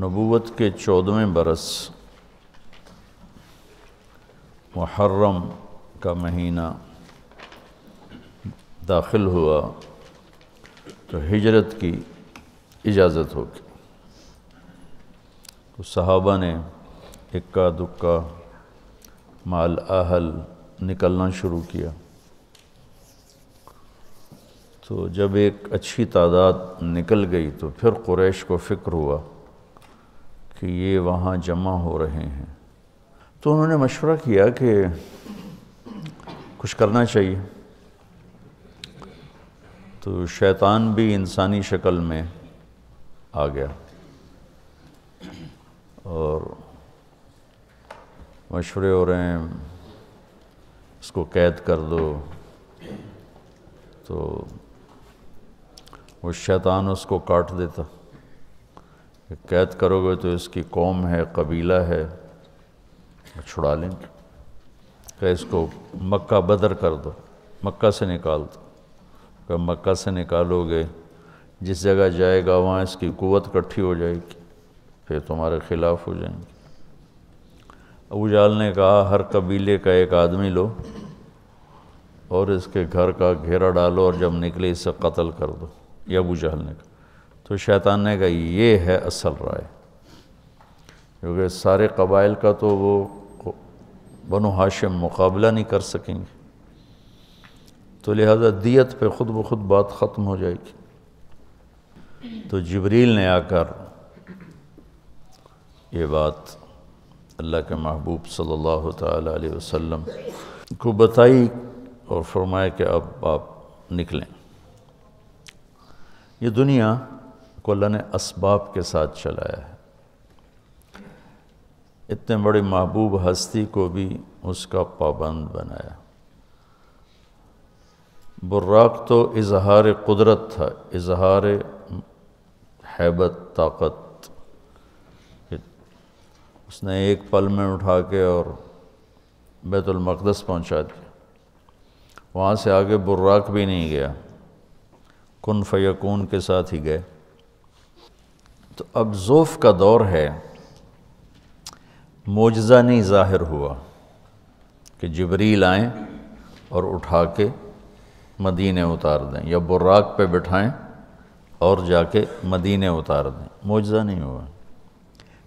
नबूवत के चौदहवें बरस मुहर्रम का महीना दाखिल हुआ तो हिजरत की इजाज़त हो गई तो सहाबा ने इक्का दुक्का माल आहल निकलना शुरू किया तो जब एक अच्छी तादाद निकल गई तो फिर कुरैश को फ़िक्र हुआ कि ये वहाँ जमा हो रहे हैं तो उन्होंने मशवरा किया कि कुछ करना चाहिए तो शैतान भी इंसानी शक्ल में आ गया और मशवरे हो रहे हैं इसको कैद कर दो तो वो शैतान उसको काट देता कैद करोगे तो इसकी कौम है कबीला है छुड़ा लेंगे क्या इसको मक्का बदर कर दो मक्का से निकाल दो क्या मक्का से निकालोगे जिस जगह जाएगा वहाँ इसकी कुत इकट्ठी हो जाएगी फिर तुम्हारे खिलाफ हो जाएंगे अबू जाल ने कहा हर कबीले का एक आदमी लो और इसके घर का घेरा डालो और जब निकले इसे कत्ल कर दो ये अबू जाल ने कहा तो शैतान ने कहा ये है असल राय क्योंकि सारे कबाइल का तो वो बनो हाशिम मुकाबला नहीं कर सकेंगे तो लिहाजा दियत पे ख़ुद ब खुद बात ख़त्म हो जाएगी तो जबरील ने आकर ये बात अल्लाह के महबूब सल्लल्लाहु अलैहि वसल्लम को बताई और फरमाया कि अब आप निकलें ये दुनिया को अल्लाह ने इसबाब के साथ चलाया है इतने बड़े महबूब हस्ती को भी उसका पाबंद बनाया बुर्राक तो इजहार कुदरत था इजहार हैबत ताकत उसने एक पल में उठा के और बैतुलमक़दस पहुँचा दिया वहाँ से आगे बुर्राक भी नहीं गया कन फ़ैकून के साथ ही गए तो अब जोफ का दौर है मोजा नहीं ज़ाहिर हुआ कि जबरील आएँ और उठा के मदीने उतार दें या बुर्राक पे बिठाएं और जाके मदीने उतार दें मोजा नहीं हुआ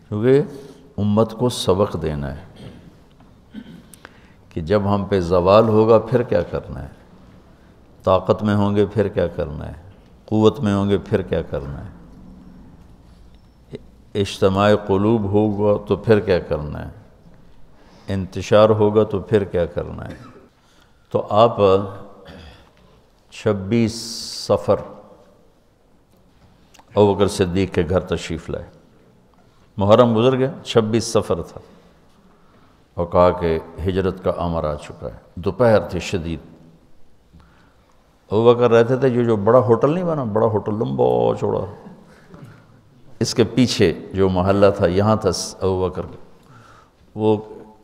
क्योंकि उम्मत को सबक देना है कि जब हम पे जवाल होगा फिर क्या करना है ताकत में होंगे फिर क्या करना है क़वत में होंगे फिर क्या करना है इज्तमा कलूब होगा तो फिर क्या करना है इंतशार होगा तो फिर क्या करना है तो आप 26 सफ़र अवकर सिद्दीक के घर तशरीफ़ लाए मुहर्रम गुजर गया 26 सफ़र था और कहा कि हिजरत का अमर आ चुका है दोपहर थी शदीद अबकर रहते थे जो जो बड़ा होटल नहीं बना बड़ा होटल लम्बा चौड़ा इसके पीछे जो मोहल्ला था यहाँ था अबू बकर वो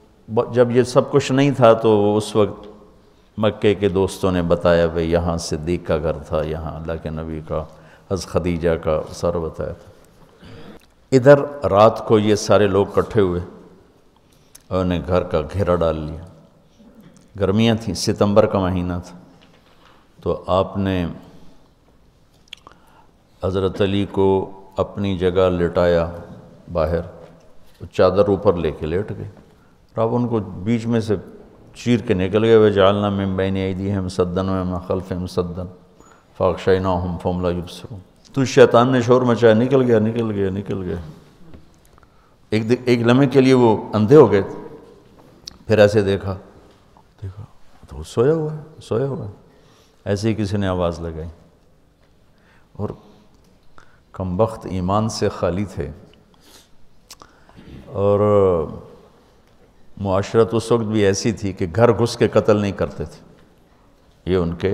जब ये सब कुछ नहीं था तो उस वक्त मक्के के दोस्तों ने बताया भाई यहाँ सिद्दीक का घर था यहाँ अल्लाह के नबी का हज़ खदीजा का सर बताया था इधर रात को ये सारे लोग इकट्ठे हुए और उन्हें घर का घेरा डाल लिया गर्मियाँ थी सितंबर का महीना था तो आपने हज़रत अली को अपनी जगह लेटाया बाहर चादर ऊपर लेके लेट गए अब उनको बीच में से चीर के निकल गए वह जालना में बैन आई दी हम सद्दन वम खल्फ हम सद्दन फाकशाई ना हम फमला युबसरू तो शैतान ने शोर मचाया निकल गया निकल गया निकल गया एक एक लम्हे के लिए वो अंधे हो गए फिर ऐसे देखा देखा तो सोया हुआ है सोया हुआ है ऐसे ही किसी ने आवाज़ लगाई और कम वक्त ईमान से खाली थे और माशरत उस वक्त भी ऐसी थी कि घर घुस के कत्ल नहीं करते थे ये उनके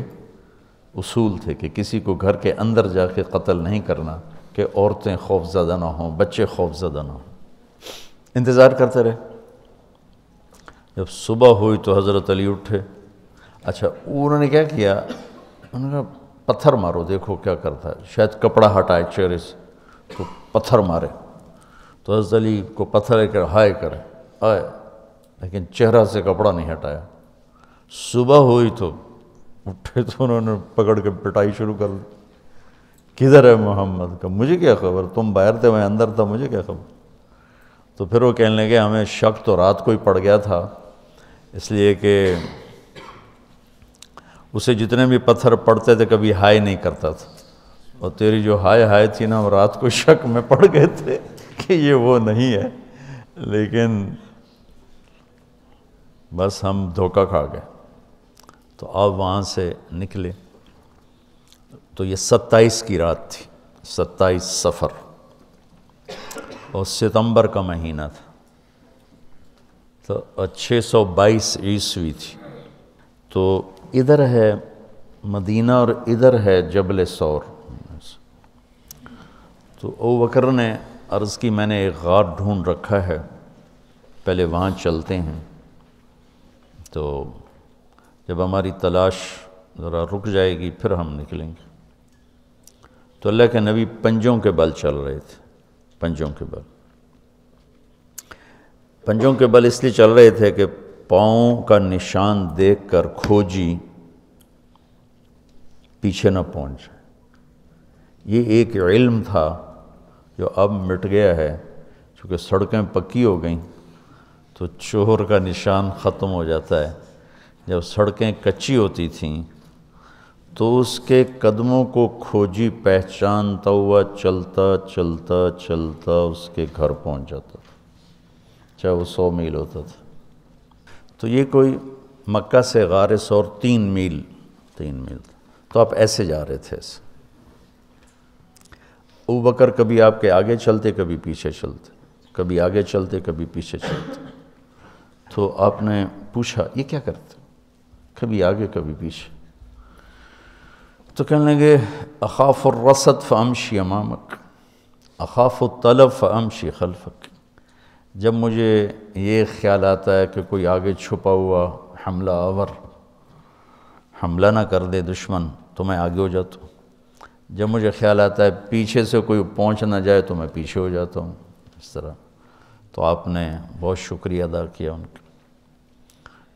असूल थे कि किसी को घर के अंदर जा के कत्ल नहीं करना कि औरतें खौफजदा ना हों बच्चे खौफजदा ना हों इंतज़ार करते रहे जब सुबह हुई तो हज़रत अली उठे अच्छा उन्होंने क्या किया उन्होंने कहा पत्थर मारो देखो क्या करता है शायद कपड़ा हटाए चेहरे से तो पत्थर मारे तो हजरत अली को पत्थर कर हाय कर आए लेकिन चेहरा से कपड़ा नहीं हटाया सुबह हुई तो उठे तो उन्होंने पकड़ के पिटाई शुरू कर दी किधर है मोहम्मद का मुझे क्या खबर तुम बाहर थे मैं अंदर था मुझे क्या खबर तो फिर वो कहने लगे हमें शक तो रात को ही पड़ गया था इसलिए कि उसे जितने भी पत्थर पड़ते थे कभी हाय नहीं करता था और तेरी जो हाय हाय थी ना वो रात को शक में पड़ गए थे कि ये वो नहीं है लेकिन बस हम धोखा खा गए तो अब वहाँ से निकले तो ये सत्ताईस की रात थी सत्ताईस सफ़र और सितंबर का महीना था तो बाईस ईस्वी थी तो इधर है मदीना और इधर है जबल सौर तो ओ वकर ने अर्ज़ की मैंने एक गार ढूंढ रखा है पहले वहाँ चलते हैं तो जब हमारी तलाश ज़रा रुक जाएगी फिर हम निकलेंगे तो अल्लाह के नबी पंजों के बल चल रहे थे पंजों के बल पंजों के बल इसलिए चल रहे थे कि पाँव का निशान देखकर खोजी पीछे न पहुंच जाए ये एक इल्म था जो अब मिट गया है क्योंकि सड़कें पक्की हो गई तो चोर का निशान ख़त्म हो जाता है जब सड़कें कच्ची होती थीं तो उसके कदमों को खोजी पहचानता हुआ चलता चलता चलता उसके घर पहुंच जाता था चाहे वो सौ मील होता था तो ये कोई मक्का से गार सौर तीन मील तीन मील तो आप ऐसे जा रहे थे ऐसे उबकर बकर कभी आपके आगे चलते कभी पीछे चलते कभी आगे चलते कभी पीछे चलते तो आपने पूछा ये क्या करते कभी आगे कभी पीछे तो कहने लगे अखाफ़ुरसत फ़मशी अमामक तलफ फ़मशी खलफक जब मुझे ये ख्याल आता है कि कोई आगे छुपा हुआ हमला आवर हमला ना कर दे दुश्मन तो मैं आगे हो जाता हूँ जब मुझे ख्याल आता है पीछे से कोई पहुँच ना जाए तो मैं पीछे हो जाता हूँ इस तरह तो आपने बहुत शुक्रिया अदा किया उनका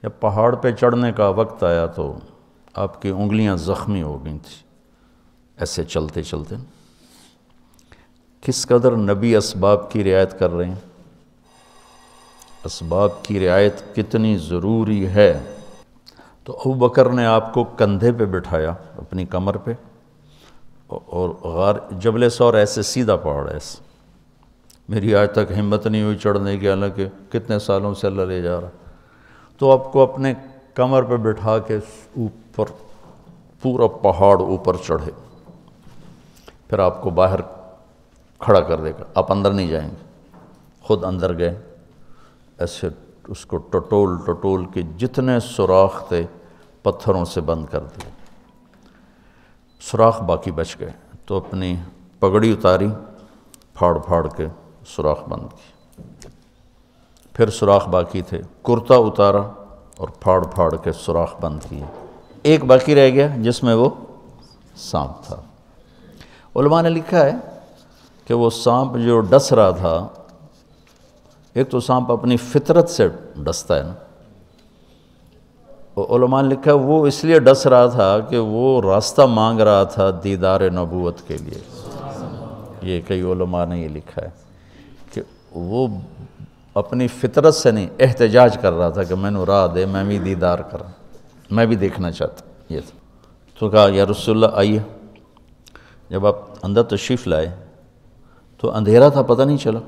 जब पहाड़ पे चढ़ने का वक्त आया तो आपकी उंगलियां ज़ख्मी हो गई थी ऐसे चलते चलते किस कदर नबी इसबाब की रियायत कर रहे हैं इसबाब की रियायत कितनी ज़रूरी है तो अबू बकर ने आपको कंधे पर बिठाया अपनी कमर पर और गार जबल सौर ऐसे सीधा पहाड़ है मेरी आज तक हिम्मत नहीं हुई चढ़ने की हालांकि कितने सालों से अल्लाह ले जा रहा तो आपको अपने कमर पर बिठा के ऊपर पूरा पहाड़ ऊपर चढ़े फिर आपको बाहर खड़ा कर देगा आप अंदर नहीं जाएंगे खुद अंदर गए ऐसे उसको टटोल टटोल के जितने सुराख थे पत्थरों से बंद कर दिए सुराख बाकी बच गए तो अपनी पगड़ी उतारी फाड़ फाड़ के सुराख बंद की फिर सुराख बाकी थे कुर्ता उतारा और फाड़ फाड़ के सुराख बंद किए एक बाकी रह गया जिसमें वो सांप था उलमा ने लिखा है कि वो सांप जो डस रहा था एक तो सांप अपनी फितरत से डसता है नामा ने लिखा वो इसलिए डस रहा था कि वो रास्ता मांग रहा था दीदार नबूत के लिए ये कई ओलमा ने ये लिखा है कि वो अपनी फितरत से नहीं एहतजाज कर रहा था कि मैंने राह दे मैं भी दीदार कर मैं भी देखना चाहता ये था तो कहा यार रसुल्ला आइए जब आप अंदर तशरीफ़ लाए तो अंधेरा था पता नहीं चला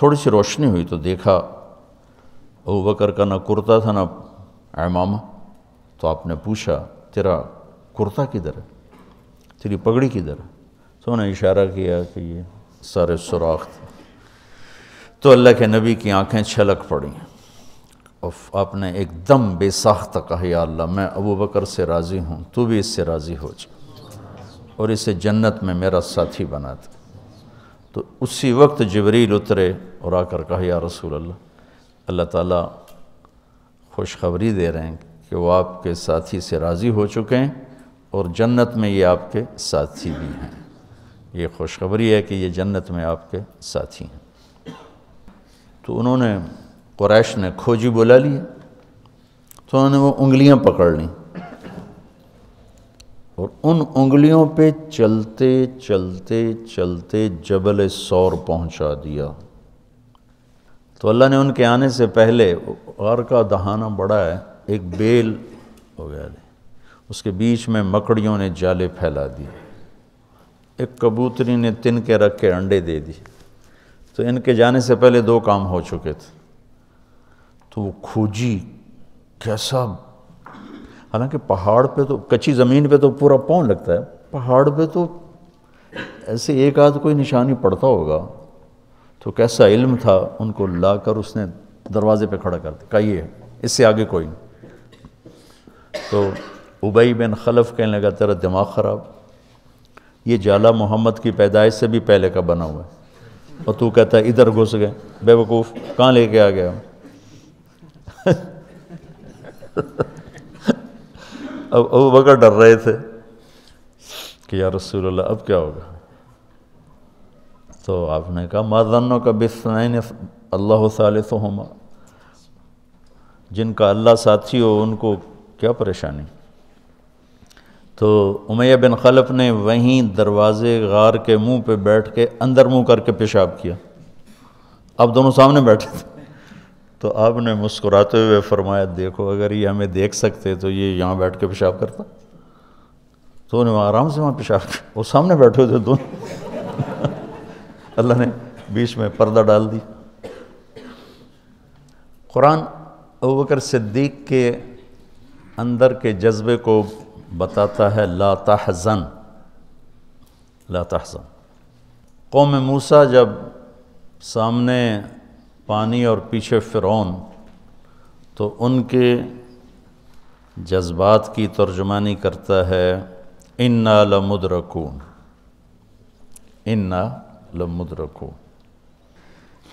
थोड़ी सी रोशनी हुई तो देखा अबू बकर का ना कुर्ता था ना अमामा तो आपने पूछा तेरा कुर्ता किधर है तेरी पगड़ी किधर है तो उन्होंने इशारा किया कि ये सारे सुराख थे तो अल्लाह के नबी की आंखें छलक पड़ी और आपने एकदम बेसाख्त कहा या अल्लाह मैं अबू बकर से राज़ी हूँ तू भी इससे राज़ी हो जा और इसे जन्नत में मेरा साथी बना दे तो उसी वक्त जबरील उतरे और आकर कहा या रसूल अल्लाह अल्लाह ताला खुशखबरी दे रहे हैं कि वो आपके साथी से राज़ी हो चुके हैं और जन्नत में ये आपके साथी भी हैं ये खुशखबरी है कि ये जन्नत में आपके साथी हैं तो उन्होंने क्रैश ने खोजी बुला ली तो उन्होंने वो उंगलियां पकड़ लीं और उन उंगलियों पे चलते चलते चलते जबल सौर पहुंचा दिया तो अल्लाह ने उनके आने से पहले और का दहाना बड़ा है एक बेल हो गया उसके बीच में मकड़ियों ने जाले फैला दिए एक कबूतरी ने तिन के रख के अंडे दे दिए तो इनके जाने से पहले दो काम हो चुके थे तो वो खोजी कैसा हालांकि पहाड़ पे तो कच्ची ज़मीन पे तो पूरा पौन लगता है पहाड़ पे तो ऐसे एक आध कोई निशानी पड़ता होगा तो कैसा इल्म था उनको ला कर उसने दरवाज़े पे खड़ा कर दिया कहिए इससे आगे कोई नहीं तो उबई बिन खलफ कहने लगा तेरा दिमाग ख़राब ये जाला मोहम्मद की पैदाइश से भी पहले का बना हुआ है और तू कहता है इधर घुस गए बेवकूफ़ कहाँ लेके आ गया अब अबू बकर डर रहे थे कि या रसूल अब क्या होगा तो आपने कहा मजनो का बिस्नाइन अल्लाह सालिस होमा जिनका अल्लाह साथी हो उनको क्या परेशानी तो उमैया बिन खलफ ने वहीं दरवाज़े गार के मुंह पे बैठ के अंदर मुंह करके पेशाब किया अब दोनों सामने बैठे थे तो आपने मुस्कुराते हुए फरमाया देखो अगर ये हमें देख सकते तो ये यहाँ बैठ के पेशाब करता तो उन्हें आराम से वहाँ पेशाब वो सामने बैठे हुए थे दोनों अल्लाह ने बीच में पर्दा डाल दी कुरान अबकर सिद्दीक के अंदर के जज्बे को बताता है ला तहज़न कौम मूसा जब सामने पानी और पीछे फ़िरौन तो उनके जज्बात की तर्जुमानी करता है इन्ना लमुद्रकून इन्ना लमुद्रकून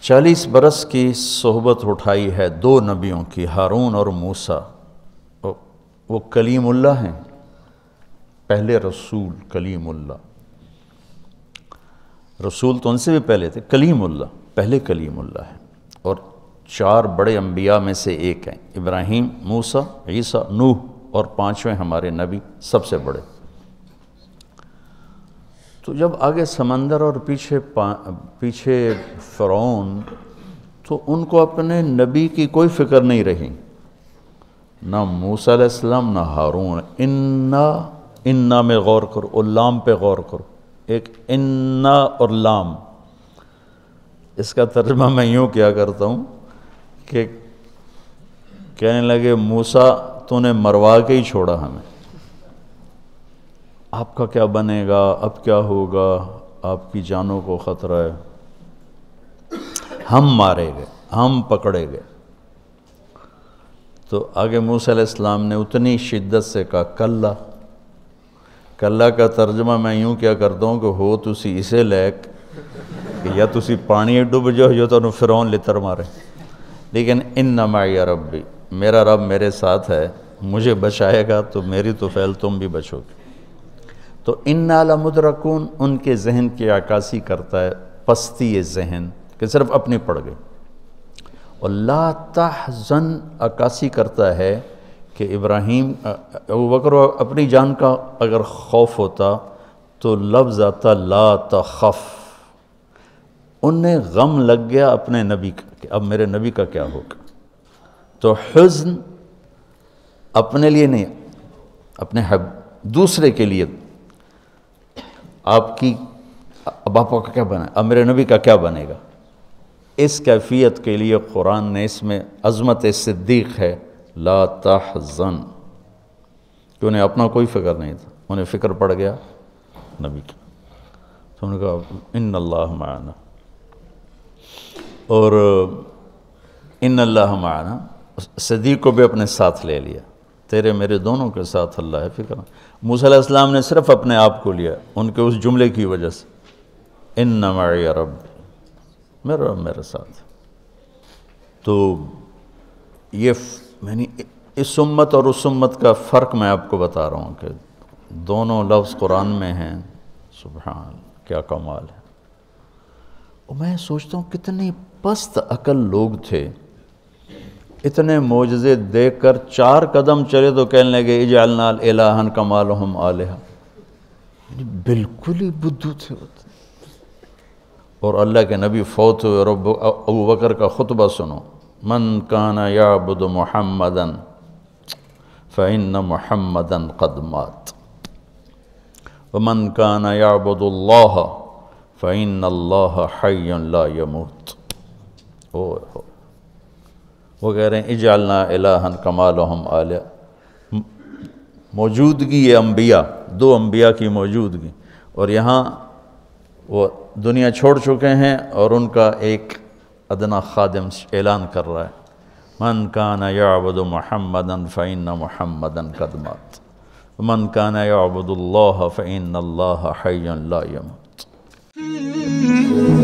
चालीस बरस की सोहबत उठाई है दो नबियों की हारून और मूसा वो कलीमुल्ला हैं पहले रसूल कलीमुल्ला रसूल तो उनसे भी पहले थे कलीमुल्ला पहले कलीमुल्ला है और चार बड़े अम्बिया में से एक हैं इब्राहिम मूसा ईसा नूह और पांचवें हमारे नबी सबसे बड़े तो जब आगे समंदर और पीछे पीछे फ़रौन तो उनको अपने नबी की कोई फ़िक्र नहीं रही ना मूसा मूसम ना हारून इन्ना इन्ना में गौर करो और लाम पे गौर करो एक इन्ना और लाम इसका तर्जमा मैं यूँ क्या करता हूँ कि कहने लगे मूसा तूने मरवा के ही छोड़ा हमें आपका क्या बनेगा अब क्या होगा आपकी जानों को ख़तरा है हम मारे गए हम पकड़े गए तो आगे मूसम ने उतनी शिद्दत से कहा कल्ला कल्ला का तर्जमा मैं यूँ क्या करता हूँ कि हो तुसी इसे लैक कि या तुम पानी डुब जाओ जो तुम ਫਿਰੌਨ ਲਿੱਤਰ मारे लेकिन इन न रब भी मेरा रब मेरे साथ है मुझे बचाएगा तो मेरी तो फैल तुम भी बचोगे तो इन नाला मुदरकून उनके जहन की अक्सी करता है पस्ती जहन कि सिर्फ अपनी पड़ गई और ला तहजन अक्सी करता है कि इब्राहिम वक्र अपनी जान का अगर खौफ होता तो लफ्ज़ आता ला तफ़ उन्हें गम लग गया अपने नबी का अब मेरे नबी का क्या होगा तो हज़न अपने लिए नहीं अपने हब दूसरे के लिए आपकी अब आपका क्या बना अब मेरे नबी का क्या बनेगा इस कैफियत के लिए कुरान ने इसमें अज़मत सिद्दीक है लाताजन कि उन्हें अपना कोई फ़िक्र नहीं था उन्हें फ़िक्र पड़ गया नबी का तो उन्होंने कहा इन अल्लाह माना और इन अल्लाह माना सदी को भी अपने साथ ले लिया तेरे मेरे दोनों के साथ अल्लाह है फिक्र मूसम ने सिर्फ अपने आप को लिया उनके उस जुमले की वजह से इन नमाया रब मेरा रब मेरे साथ तो ये मैंने इस उम्मत और उस उम्मत का फ़र्क मैं आपको बता रहा हूँ कि दोनों लफ्ज़ कुरान में हैं सुबह क्या कमाल है और मैं सोचता हूँ कितनी पस्त अकल लोग थे इतने मोजे देख कर चार कदम चले तो कहने लगे इजालनाल एलाहन कमाल हम आलहा बिल्कुल ही बुद्धू थे तो। और अल्लाह के नबी फौत हुए और अबू बकर का खुतबा सुनो मन काना या बुद मोहम्मदन फ़ैन मोहम्मदन कदमात मन काना बुद्ला फ़ैन अल्लाह हय हो हो वो कह रहे हैं इजालना अलाहन कमाल हम आलिया मौजूदगी ये अम्बिया दो अम्बिया की मौजूदगी और यहाँ वो दुनिया छोड़ चुके हैं और उनका एक अदना खादम ऐलान कर रहा है मन काना याबद महमदन फ़ैन महमदन कदमत मन काना याबदुल्ला फ़ैन अल्लाह हयम